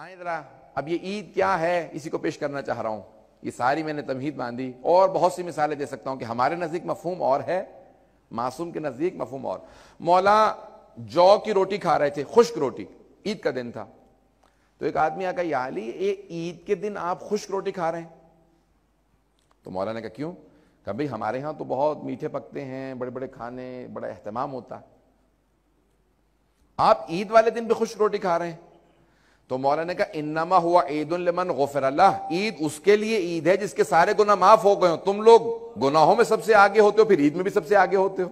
आए जरा अब ये ईद क्या है इसी को पेश करना चाह रहा हूं ये सारी मैंने तमहीद बांधी और बहुत सी मिसालें दे सकता हूं कि हमारे नज़दीक मफहम और है मासूम के नज़दीक मफहम और मौला जौ की रोटी खा रहे थे खुश्क रोटी ईद का दिन था तो एक आदमी आका या ये ईद के दिन आप खुश्क रोटी खा रहे हैं तो मौला ने कहा क्यों कहा भाई हमारे यहां तो बहुत मीठे पकते हैं बड़े बड़े खाने बड़ा एहतमाम होता आप ईद वाले दिन भी खुश्क रोटी खा रहे हैं तो मौलाना का इन्नामा हुआ ईद लमन गफर अल्लाह ईद उसके लिए ईद है जिसके सारे गुना माफ हो गए हो तुम लोग गुनाहों में सबसे आगे होते हो फिर ईद में भी सबसे आगे होते हो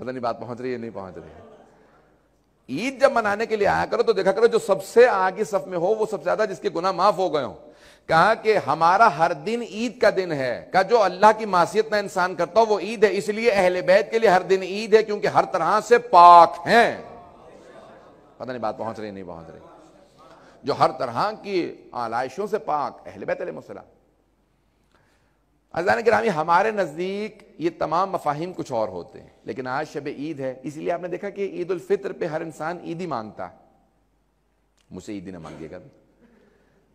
पता नहीं बात पहुंच रही है नहीं पहुंच रही है ईद जब मनाने के लिए आया करो तो देखा करो जो सबसे आगे सफ में हो वो सबसे ज्यादा जिसके गुना माफ हो गए हो कहा कि हमारा हर दिन ईद का दिन है का जो अल्लाह की मासीत ना इंसान करता हो वो ईद है इसलिए अहले बैत के लिए हर दिन ईद है क्योंकि हर तरह से पाक हैं पता नहीं बात पहुंच रही नहीं पहुंच रही जो हर तरह की आलाइशों से पाक अहल बैतलम अजान ग्रामी हमारे नज़दीक ये तमाम मफाहिम कुछ और होते हैं लेकिन आज शब ईद है इसीलिए आपने देखा कि ईद उलफ़ितर पर हर इंसान ईदी मांगता है मुझसे ईदी ना मांगिएगा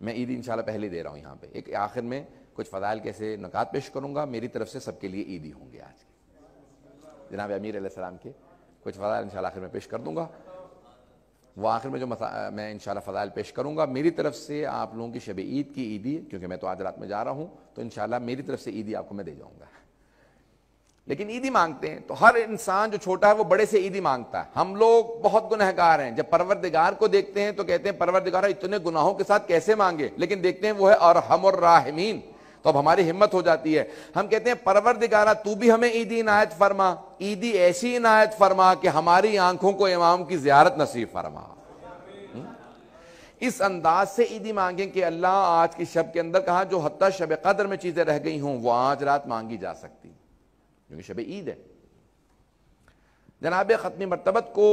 मैं ईदी इंशाल्लाह पहले दे रहा हूँ यहाँ पे एक आखिर में कुछ फ़दाइल कैसे नकात पेश करूँगा मेरी तरफ से सबके लिए ईदी होंगे आज के जनाब अमीर सलाम के कुछ फ़दाइल इंशाल्लाह आखिर में पेश कर दूँगा वह आखिर में जो मसा मैं इन फ़ज़ाइल पेश करूँगा मेरी तरफ से आप लोगों की शब ईद की ईदी क्योंकि मैं तो आज रात में जा रहा हूँ तो इन मेरी तरफ से ईदी आपको मैं दे जाऊँगा लेकिन ईदी मांगते हैं तो हर इंसान जो छोटा है वो बड़े से ईदी मांगता है हम लोग बहुत गुनहगार हैं जब परवरदिगार को देखते हैं तो कहते हैं परवरदिगार इतने गुनाहों के साथ कैसे मांगे लेकिन देखते हैं वो है और हम और राहमीन तो अब हमारी हिम्मत हो जाती है हम कहते हैं परवर दिगारा तू भी हमें ईदी इनायत फरमा ईदी ऐसी इनायत फरमा कि हमारी आंखों को इमाम की जियारत नसीब फरमा इस अंदाज से ईदी मांगें कि अल्लाह आज की शब के अंदर कहा जो हत्या शब कदर में चीज़ें रह गई हूं वो आज रात मांगी जा सकती क्योंकि शब ईद है जनाब खतमी मरतबत को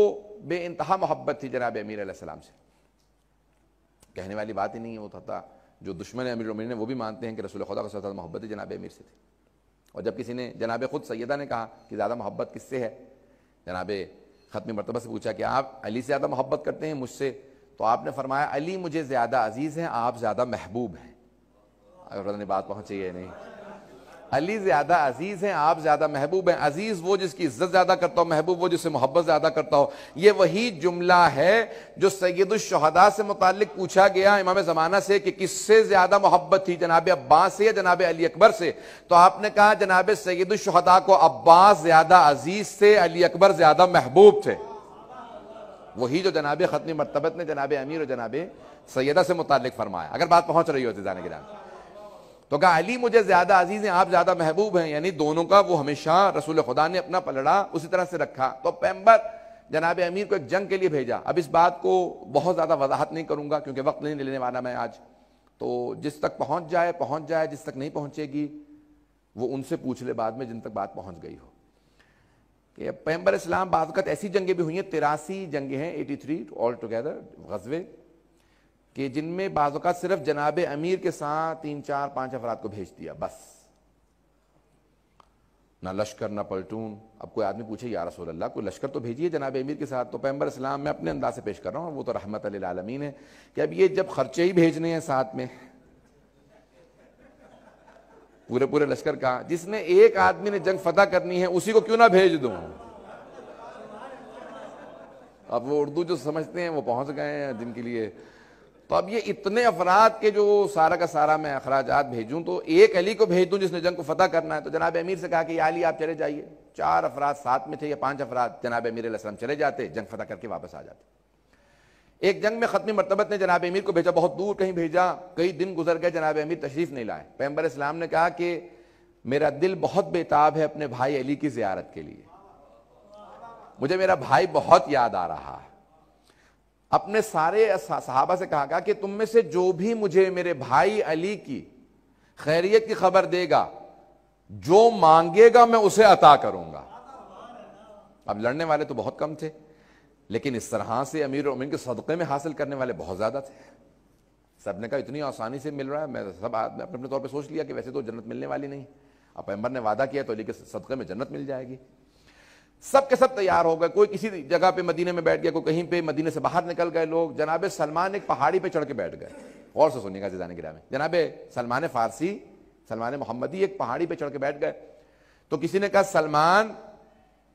बे इंतहा मोहब्बत थी जनाब अमीर से कहने वाली बात ही नहीं है वो था तो जो दुश्मन अमीर ने वो भी मानते हैं कि रसूल खुदा का साथ मोहब्बत जनाब अमीर से थी और जब किसी ने जनाब खुद सैदा ने कहा कि ज़्यादा मोहब्बत किससे है जनाब ख़त्म मरतबा से पूछा कि आप अली से ज़्यादा मोहब्बत करते हैं मुझसे तो आपने फरमाया अली मुझे ज़्यादा अजीज़ हैं आप ज़्यादा महबूब हैं अगर बात पहुँची है नहीं अली ज़्यादा अजीज़ हैं आप ज़्यादा महबूब हैं अजीज़ वो जिसकी इज्जत ज़्यादा करता हो महबूब वो जिससे मोहब्बत ज़्यादा करता हो ये वही जुमला है जो सैदुलशहदा से मुतल पूछा गया इमाम ज़माना से कि किससे ज़्यादा मोहब्बत थी जनाब अब्बास से या जनाब अली अकबर से तो आपने कहा जनाब सैदुलशहदा को अब्बास ज़्यादा अजीज़ से अली अकबर ज़्यादा महबूब थे वही जो जनाब खतनी मरतबत ने जनाब अमीर और जनाब सैदा से मुतल फरमाया अगर बात पहुंच रही हो जाने के जान तो कहा अली मुझे ज्यादा अजीज हैं आप ज्यादा महबूब हैं यानी दोनों का वो हमेशा रसूल खुदा ने अपना पलड़ा उसी तरह से रखा तो पैम्बर जनाब अमीर को एक जंग के लिए भेजा अब इस बात को बहुत ज़्यादा वजाहत नहीं करूंगा क्योंकि वक्त नहीं लेने वाला मैं आज तो जिस तक पहुंच जाए पहुंच जाए जिस तक नहीं पहुंचेगी वो उनसे पूछ ले बाद में जिन तक बात पहुंच गई हो कि पैम्बर इस्लाम बात ऐसी जंगें भी हुई हैं तिरासी जंगें हैं एटी थ्री ऑल टुगेदर गजबे कि जिनमें बाज़ात सिर्फ जनाब अमीर के साथ तीन चार पांच अफराद को भेज दिया बस ना लश्कर ना पलटून अब कोई आदमी पूछे या रसोल अल्लाह कोई लश्कर तो भेजिए जनाब अमीर के साथ तो पैम्बर इस्लाम में अपने अंदाज से पेश कर रहा हूँ वो तो रहमत आलमीन है कि अब ये जब खर्चे ही भेजने हैं साथ में पूरे पूरे लश्कर का जिसने एक आदमी ने जंग फतह करनी है उसी को क्यों ना भेज दू अब वो उर्दू जो समझते हैं वो पहुंच गए हैं जिनके लिए तो अब ये इतने अफराद के जो सारा का सारा मैं अखराज भेजूँ तो एक अली को भेज दूँ जिसने जंग को फतह करना है तो जनाब अमीर से कहा कि या अली आप चले जाइए चार अफराद साथ में थे या पांच अफराद जनाब अमीर असलम चले जाते जंग फतह करके वापस आ जाते एक जंग में ख़त्म मरतबत ने जनाब अमीर को भेजा बहुत दूर कहीं भेजा कई दिन गुजर गए जनाब अमीर तशरीफ़ नहीं लाए पैम्बर इस्लाम ने कहा कि मेरा दिल बहुत बेताब है अपने भाई अली की जियारत के लिए मुझे मेरा भाई बहुत याद आ रहा है अपने सारे साहबा से कहा गया कि तुम में से जो भी मुझे मेरे भाई अली की खैरियत की खबर देगा जो मांगेगा मैं उसे अता करूंगा अब लड़ने वाले तो बहुत कम थे लेकिन इस तरह से अमीर उमिन के सदक़े में हासिल करने वाले बहुत ज़्यादा थे सब ने कहा इतनी आसानी से मिल रहा है मैं सब आदमी अपने तौर पर सोच लिया कि वैसे तो जन्नत मिलने वाली नहीं अब अम्बर ने वादा किया तो अली के सदक़े में जन्नत मिल जाएगी सब के सब तैयार हो गए कोई किसी जगह पे मदीने में बैठ गया कोई कहीं पे मदीने से बाहर निकल गए लोग जनाब सलमान एक पहाड़ी पे चढ़ के बैठ गए और से सुनिएगा जिदाने गिरा में जनाब सलमान फारसी सलमान मोहम्मदी एक पहाड़ी पे चढ़ के बैठ गए तो किसी ने कहा सलमान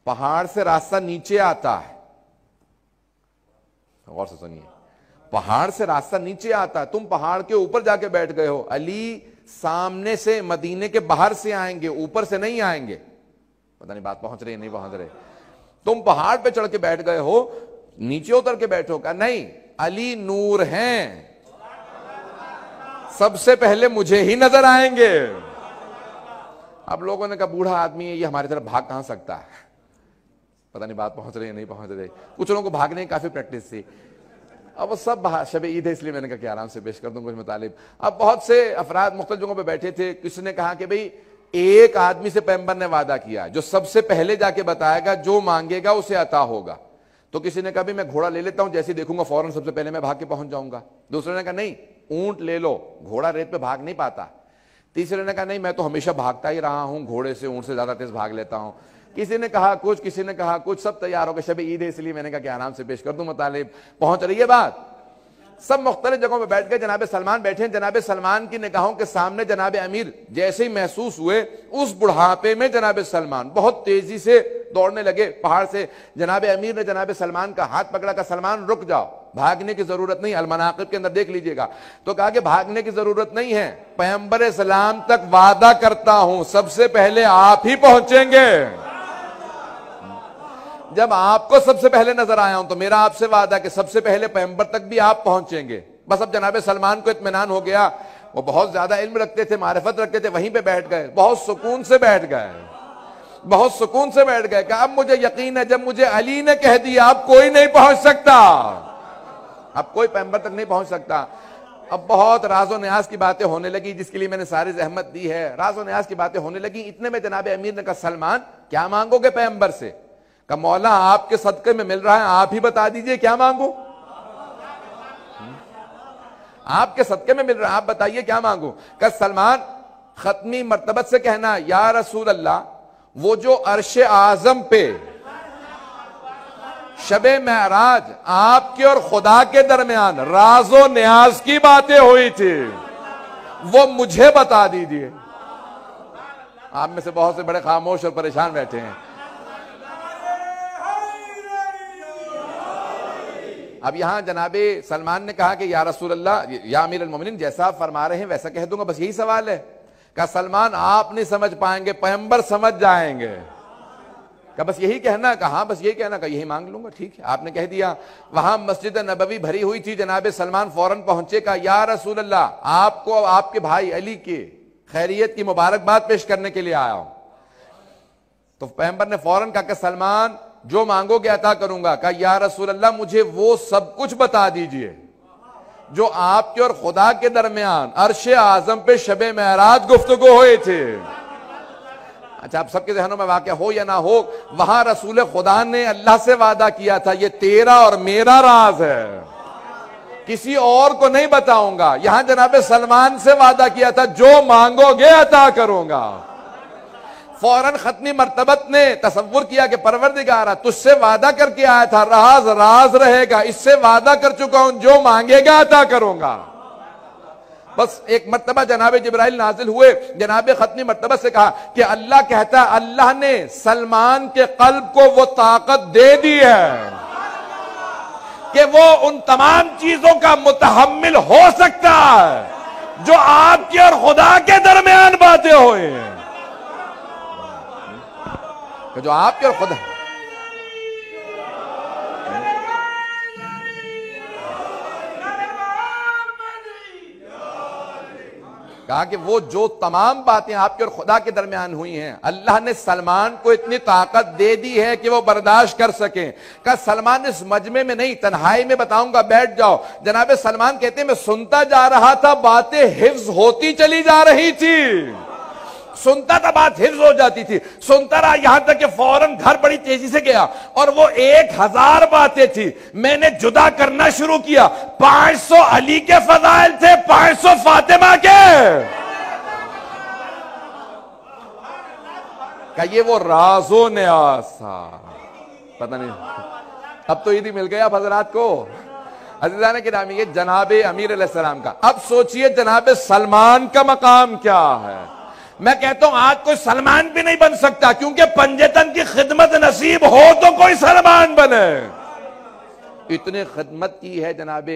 पहाड़ से रास्ता नीचे आता है और से सुनिए पहाड़ से रास्ता नीचे आता है तुम पहाड़ के ऊपर जाके बैठ गए हो अली सामने से मदीने के बाहर से आएंगे ऊपर से नहीं आएंगे पता नहीं बात पहुंच रही है नहीं पहुंच रहे तुम पहाड़ पे चढ़ के बैठ गए हो नीचे उतर के बैठो का नहीं अली नूर हैं सबसे पहले मुझे ही नजर आएंगे अब लोगों ने कहा बूढ़ा आदमी है ये हमारी तरफ भाग कहां सकता है पता नहीं बात पहुंच रही है नहीं पहुंच रही कुछ लोगों को भागने की काफी प्रैक्टिस थी अब वो सब शब ईद है इसलिए मैंने कहा कि आराम से पेश कर दूं कुछ मुतालिब अब बहुत से अफराद मुख्तल जगहों पर बैठे थे किसी ने कहा कि भाई एक आदमी से पैंबर ने वादा किया जो सबसे पहले जाके बताएगा जो मांगेगा उसे अता होगा तो किसी ने कहा भी मैं घोड़ा ले लेता हूं जैसे देखूंगा फौरन सबसे पहले मैं भाग के पहुंच जाऊंगा दूसरे ने कहा नहीं ऊंट ले लो घोड़ा रेत पे भाग नहीं पाता तीसरे ने कहा नहीं मैं तो हमेशा भागता ही रहा हूं घोड़े से ऊंट से ज्यादा तेज भाग लेता हूं किसी ने कहा कुछ किसी ने कहा कुछ सब तैयार हो गए शब ईद है इसलिए मैंने कहा कि आराम से पेश कर दू मतलब पहुंच रही है बात सब मुख्तलिफ जगहों पर बैठ गए जनाब सलमान बैठे जनाब सलमान की निगाहों के सामने जनाब अमीर जैसे ही महसूस हुए उस बुढ़ापे में जनाब सलमान बहुत तेजी से दौड़ने लगे पहाड़ से जनाब अमीर ने जनाब सलमान का हाथ पकड़ा का सलमान रुक जाओ भागने की जरूरत नहीं अलमनाकब के अंदर देख लीजिएगा तो कहा कि भागने की जरूरत नहीं है पैम्बर सलाम तक वादा करता हूं सबसे पहले आप ही पहुंचेंगे जब आपको सबसे पहले नजर आया हूं तो मेरा आपसे वादा कि सबसे पहले पैंबर तक भी आप पहुंचेंगे बस अब जनाब सलमान को इतमान हो गया वो बहुत ज्यादा इल्म रखते थे मारफत रखते थे वहीं पे बैठ गए बहुत सुकून से बैठ गए बहुत सुकून से बैठ गए अब मुझे यकीन है जब मुझे अली ने कह दिया अब कोई नहीं पहुंच सकता अब कोई पैंबर तक नहीं पहुंच सकता अब बहुत राजो न्याज की बातें होने लगी जिसके लिए मैंने सारी जहमत दी है राजो न्याज की बातें होने लगी इतने में जनाब अमीर ने कहा सलमान क्या मांगोगे पैंबर से का मौला आपके सदके में मिल रहा है आप ही बता दीजिए क्या मांगू हम्म? आपके सदके में मिल रहा है आप बताइए क्या मांगू का सलमान खत्मी मरतबत से कहना या रसूल अल्लाह वो जो अरश आजम पे शब महराज आपके और खुदा के दरमियान राजो न्याज की बातें हुई थी वो मुझे बता दीजिए आप में से बहुत से बड़े खामोश और परेशान बैठे हैं अब यहाँ जनाब सलमान ने कहा कि या रसूल अल्लाह या अमीर अलमिन जैसा आप फरमा रहे हैं वैसा कह दूंगा बस यही सवाल है कहा सलमान आप नहीं समझ पाएंगे पैंबर समझ जाएंगे कहा बस यही कहना कहा हाँ, बस यही कहना कहा यही मांग लूंगा ठीक है आपने कह दिया वहां मस्जिद नबवी भरी हुई थी जनाब सलमान फौरन पहुंचे का या रसूल अल्लाह आपको आपके भाई अली के खैरियत की मुबारकबाद पेश करने के लिए आया हूं तो पैंबर ने फौरन कहा कि सलमान जो मांगोगे अता करूंगा कहा या रसूल अल्लाह मुझे वो सब कुछ बता दीजिए जो आपके और खुदा के दरमियान अरश आजम पे शब महराज गुफ्तगु हुए थे अच्छा आप सबके जहनों में वाक़ हो या ना हो वहां रसूल खुदा ने अल्लाह से वादा किया था ये तेरा और मेरा राज है किसी और को नहीं बताऊंगा यहां जनाब सलमान से वादा किया था जो मांगोगे अता करूंगा फौरन खत्मी मरतबत ने तस्वुर किया कि परवरदिगारा तुझसे वादा करके आया था राज राज रहेगा इससे वादा कर चुका हूं जो मांगेगा अदा करूंगा बस एक मरतबा जनाब जब्राइल नाजिल हुए जनाब खतनी मरतबा से कहा कि अल्लाह कहता है अल्लाह ने सलमान के कल्ब को वो ताकत दे दी है कि वो उन तमाम चीजों का मुतहमल हो सकता है जो आपके और खुदा के दरमियान बातें हुए हैं कि जो आप और खुद है कहा कि वो जो तमाम बातें आपके और खुदा के दरमियान हुई हैं अल्लाह ने सलमान को इतनी ताकत दे दी है कि वो बर्दाश्त कर सके कहा सलमान इस मजमे में नहीं तन्हाई में बताऊंगा बैठ जाओ जनाब सलमान कहते मैं सुनता जा रहा था बातें हिफ्ज होती चली जा रही थी सुनता था बात हिफ्ज हो जाती थी सुनता रहा यहां तक कि फौरन घर बड़ी तेजी से गया और वो एक हजार बातें थी मैंने जुदा करना शुरू किया पांच सौ अली के फजाइल थे पांच सौ फातिमा के ये वो राजो ने आसा पता नहीं अब तो ईदी मिल गया हजरात को अजीजाना के नाम ये जनाब अमीर का अब सोचिए जनाब सलमान का मकाम क्या है मैं कहता हूं आज कोई सलमान भी नहीं बन सकता क्योंकि पंजतन की खिदमत नसीब हो तो कोई सलमान बने इतने खिदमत की है जनाबे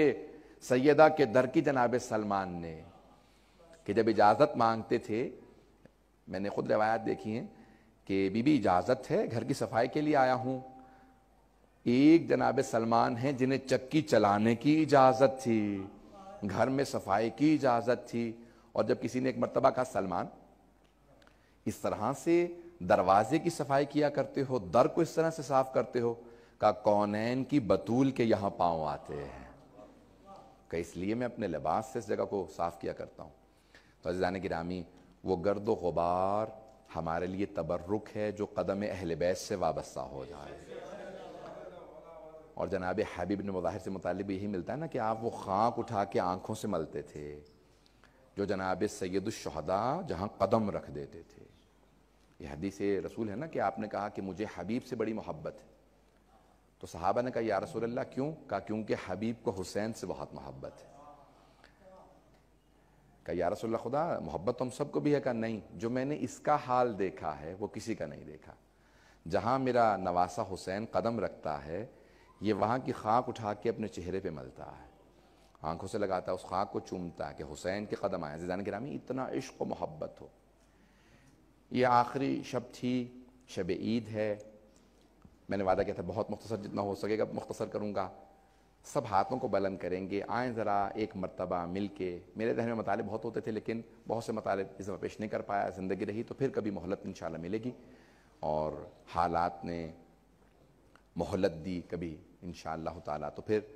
सैदा के दर की जनाब सलमान ने कि जब इजाजत मांगते थे मैंने खुद रिवायत देखी है कि बीबी इजाजत है घर की सफाई के लिए आया हूं एक जनाब सलमान हैं जिन्हें चक्की चलाने की इजाजत थी घर में सफाई की इजाजत थी और जब किसी ने एक मरतबा कहा सलमान इस तरह से दरवाजे की सफाई किया करते हो दर को इस तरह से साफ करते हो का कौनैन की बतूल के यहाँ पांव आते हैं का इसलिए मैं अपने लिबास से इस जगह को साफ किया करता हूँ तो अजान गिरामी वो गर्द गुबार हमारे लिए तबर्रुक है जो कदम अहल बैस से वाबस्ता हो जाए और जनाब हबीब ने मुजाहिर से मुतालिब यही मिलता है ना कि आप वो खाक उठा के आंखों से मलते थे जो जनाब सैदुलशहदा जहाँ कदम रख देते थे यह हदीस रसूल है ना कि आपने कहा कि मुझे हबीब से बड़ी मोहब्बत है तो सहाबा ने कहा या रसूल अल्लाह क्यों कहा क्योंकि हबीब को हुसैन से बहुत मोहब्बत है कहा या रसूल खुदा मोहब्बत तो हम सबको भी है कहा नहीं जो मैंने इसका हाल देखा है वो किसी का नहीं देखा जहाँ मेरा नवासा हुसैन कदम रखता है ये वहाँ की खाक उठा के अपने चेहरे पे मलता है आंखों से लगाता है उस खाक को चूमता है कि हुसैन के कदम आए जिदान गिरामी इतना इश्क व मोहब्बत हो यह आखिरी शब थी शब ईद है मैंने वादा किया था बहुत मुख्तसर जितना हो सकेगा मुख्तसर करूँगा सब हाथों को बलंद करेंगे आए ज़रा एक मरतबा मिल के मेरे जहन में मताले बहुत होते थे लेकिन बहुत से मतलब इस दफ़ा पेश नहीं कर पाया ज़िंदगी रही तो फिर कभी मोहलत इन मिलेगी और हालात ने मोहलत दी कभी इन शाह तो फिर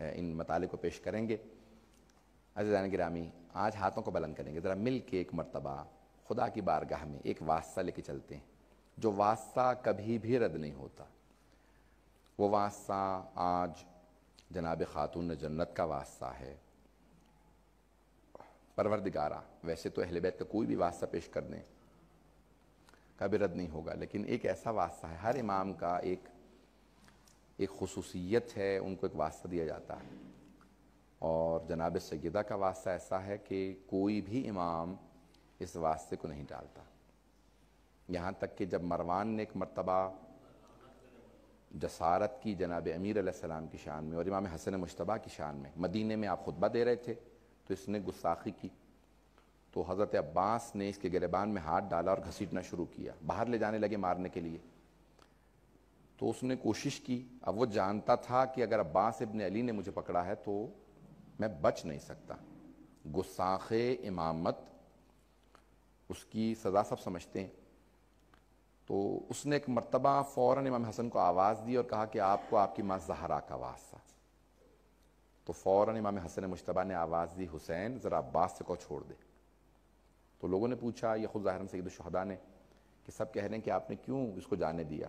इन मताले को पेश करेंगे अजान ग्रामी आज हाथों को बुलंद करेंगे ज़रा मिल के एक मरतबा खुदा की बारगाह में एक वास्ता लेके चलते हैं जो वास्ता कभी भी रद्द नहीं होता वो वास्ता आज जनाब ख़ातून जन्नत का वास्ता है परवरदिगारा वैसे तो अहल बैत का कोई भी वास्ता पेश कर दें कभी रद्द नहीं होगा लेकिन एक ऐसा वास्ता है हर इमाम का एक एक खसूसियत है उनको एक वास्ता दिया जाता है और जनाब सैदा का वास्ता ऐसा है कि कोई भी इमाम इस वास्ते को नहीं डालता यहाँ तक कि जब मरवान ने एक मरतबा जसारत की जनाब अमीर सलाम की शान में और इमाम हसन मुशतबा की शान में मदीने में आप खुतबा दे रहे थे तो इसने गुस्साखी की तो हज़रत अब्बास ने इसके गिरबान में हाथ डाला और घसीटना शुरू किया बाहर ले जाने लगे मारने के लिए तो उसने कोशिश की अब वो जानता था कि अगर अब्बास इबन अली ने मुझे पकड़ा है तो मैं बच नहीं सकता गुस्साख इमामत उसकी सज़ा सब समझते हैं तो उसने एक मरतबा फ़ौर इमाम हसन को आवाज़ दी और कहा कि आपको आपकी माँ जहरा का वास्ता तो फ़ौर इमाम हसन मुशतबा ने आवाज़ दी हुसैन ज़रा अब्बास से को छोड़ दे तो लोगों ने पूछा या खुद ज़ाहिर सैद शहदा ने कि सब कह रहे हैं कि आपने क्यों इसको जाने दिया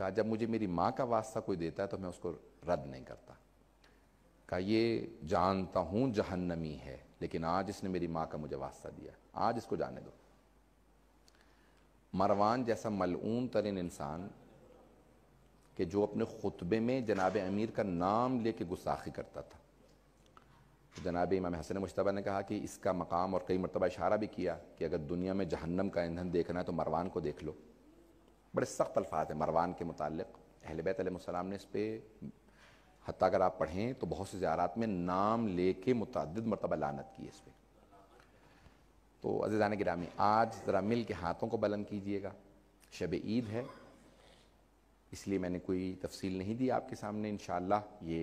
कहा जब मुझे मेरी माँ का वास्ता कोई देता है तो मैं उसको रद्द नहीं करता कहा ये जानता हूँ जहन्नमी है लेकिन आज इसने मेरी माँ का मुझे वास्ता दिया आज इसको जाने दो मरवान जैसा मलूम तरीन इंसान के जो अपने खुतबे में जनाब अमीर का नाम लेके गुस्साखी करता था तो जनाब इमाम हसन मुशतबा ने कहा कि इसका मकाम और कई मरतबा इशारा भी किया कि अगर दुनिया में जहन्नम का ईंधन देखना है तो मरवान को देख लो बड़े सख्त अल्फाज हैं मरवान के मुतल अहल बैतम ने इस पर हती अगर आप पढ़ें तो बहुत से ज़्यारत में नाम ले के मुतद मरतबा लानत की है इस पर तो अजीज़ान गिरामी आज ज़रा मिल के हाथों को बुलंद कीजिएगा शब ईद है इसलिए मैंने कोई तफसील नहीं दी आपके सामने इन ये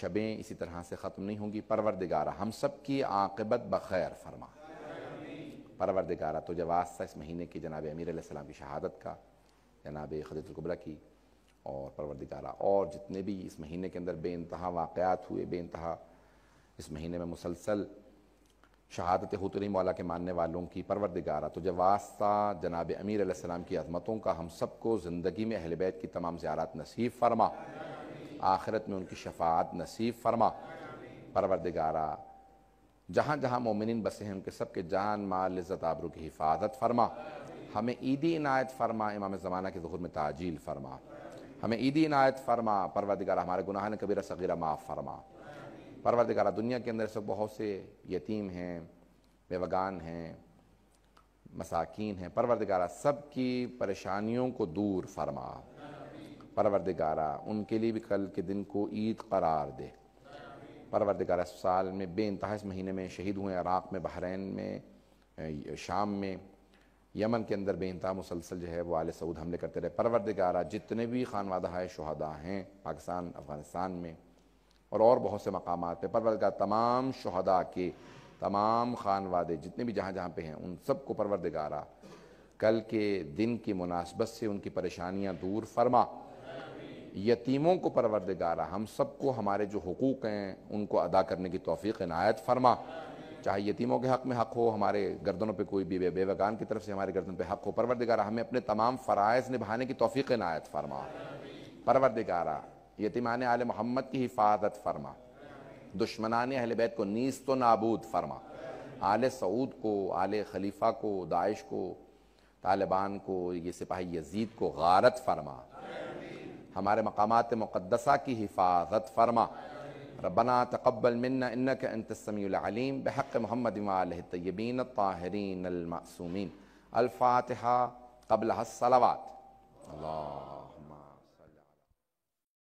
शबें इसी तरह से ख़त्म नहीं होंगी परवरदिगारा हम सब की आकबत बखैर फरमा परवरदिगारा तो जवाज़ था इस महीने के जनाब अमीर की शहादत का जनाब खदतुल्कुबरा की और परवरदिकारा और जितने भी इस महीने के अंदर बे इंतहा वाक़ात हुए बे इंतहा इस महीने में मुसलसल शहादत हतरी मौला के मानने वालों की परवरदिगारा तो जब वास्ता जनाब अमीर सलाम की अजमतों का हम सबको ज़िंदगी में अहलबैत बैत की तमाम ज़्यारत नसीब फरमा आखिरत में उनकी शफात नसीब फरमा परवरदिगारा जहाँ जहाँ मोमिन बसे हैं उनके सब के जान माल इज़्ज़त आबरू की हिफाजत फरमा हमें ईदी इनायत फरमा इमाम ज़माना के जहर में ताजील फरमा हमें ईदी इनायत फरमा परवरदिगार हमारे गुनाह ने कबीरा सगीरा माफ़ फरमा परवरदिगार दुनिया के अंदर से बहुत से यतीम हैं बेवगान हैं मसाकिन हैं परवरदिगार सब की परेशानियों को दूर फरमा परवरदिगारा उनके लिए भी कल के दिन को ईद करार दे परवरदिगार साल में बे इस महीने में शहीद हुए इराक़ में बहरीन में शाम में यमन के अंदर बेनता मुसलसल जो है वो आल सऊद हमले करते रहे परवरदगारा जितने भी खानवादा शहदा हैं पाकिस्तान अफ़गानिस्तान में और और बहुत से मकाम पर परवरदगार तमाम शहदा के तमाम खानवादे जितने भी जहाँ जहाँ पे हैं उन सबको परवरदगारा कल के दिन की मुनासबत से उनकी परेशानियाँ दूर फरमा यतीमों को परवरदगारा हम सबको हमारे जो हकूक़ हैं उनको अदा करने की तोफ़ी इनायत फरमा चाहे यतीमों के हक में हक हो हमारे गर्दनों पे कोई भी बेवकान की तरफ से हमारे गर्दन पे हक हो परवरदिगारा हमें अपने तमाम फ़रज़ निभाने की तोफ़ी नायत फरमा परवरदिगारा यतीमान आल मोहम्मद की हिफाजत फरमा दुश्मनान अहल बैत को नीस तो नाबूद फरमा आल सऊद को आल खलीफा को दाइश को तालिबान को ये सिपाही यजीद को गारत फरमा हमारे मकाम मुक़दसा की हिफाजत फरमा ربنا تقبل منا إنك أنت السميع العليم بحق محمد وآله الطيبين الطاهرين المعصومين الفاتحة قبلها الصلوات الله